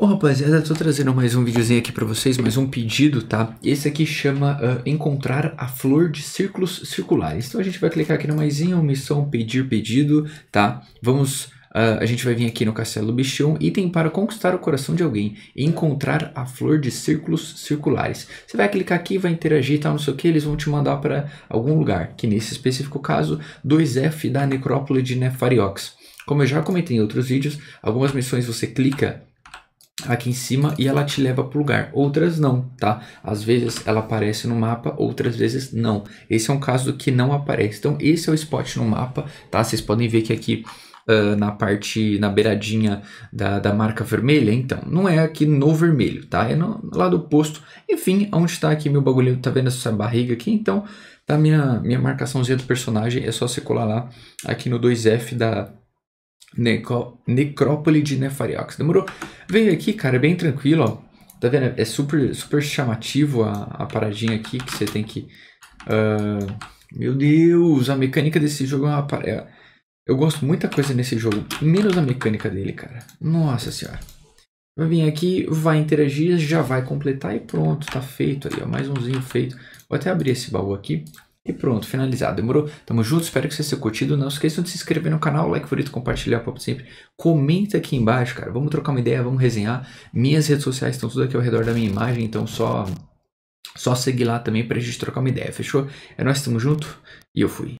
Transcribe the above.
Bom, rapaziada, tô trazendo mais um videozinho aqui pra vocês, mais um pedido, tá? Esse aqui chama uh, Encontrar a Flor de Círculos Circulares. Então a gente vai clicar aqui no maisinho, missão, pedir, pedido, tá? Vamos, uh, a gente vai vir aqui no Castelo Bichon, item para conquistar o coração de alguém, encontrar a flor de círculos circulares. Você vai clicar aqui, vai interagir e tal, não sei o que, eles vão te mandar para algum lugar, que nesse específico caso, 2F da Necrópole de Nefariox. Como eu já comentei em outros vídeos, algumas missões você clica aqui em cima e ela te leva para o lugar. Outras não, tá? Às vezes ela aparece no mapa, outras vezes não. Esse é um caso que não aparece. Então esse é o spot no mapa, tá? Vocês podem ver que aqui uh, na parte, na beiradinha da, da marca vermelha, então, não é aqui no vermelho, tá? É no, lado oposto. Enfim, onde está aqui meu bagulho, tá vendo essa barriga aqui? Então, tá minha, minha marcaçãozinha do personagem, é só você colar lá aqui no 2F da, Necro, necrópole de Nefariox. Demorou? Veio aqui, cara, bem tranquilo, ó. Tá vendo? É super, super chamativo a, a paradinha aqui que você tem que... Uh, meu Deus, a mecânica desse jogo é uma... É, eu gosto muita coisa nesse jogo, menos a mecânica dele, cara. Nossa senhora. Vai vir aqui, vai interagir, já vai completar e pronto, tá feito ali, ó. Mais umzinho feito. Vou até abrir esse baú aqui. E pronto, finalizado. Demorou? Tamo junto, espero que vocês tenham curtido. Não esqueçam de se inscrever no canal, like favorito, compartilhar, pop sempre. Comenta aqui embaixo, cara. Vamos trocar uma ideia, vamos resenhar. Minhas redes sociais estão tudo aqui ao redor da minha imagem, então só só seguir lá também pra gente trocar uma ideia, fechou? É nós, tamo junto e eu fui.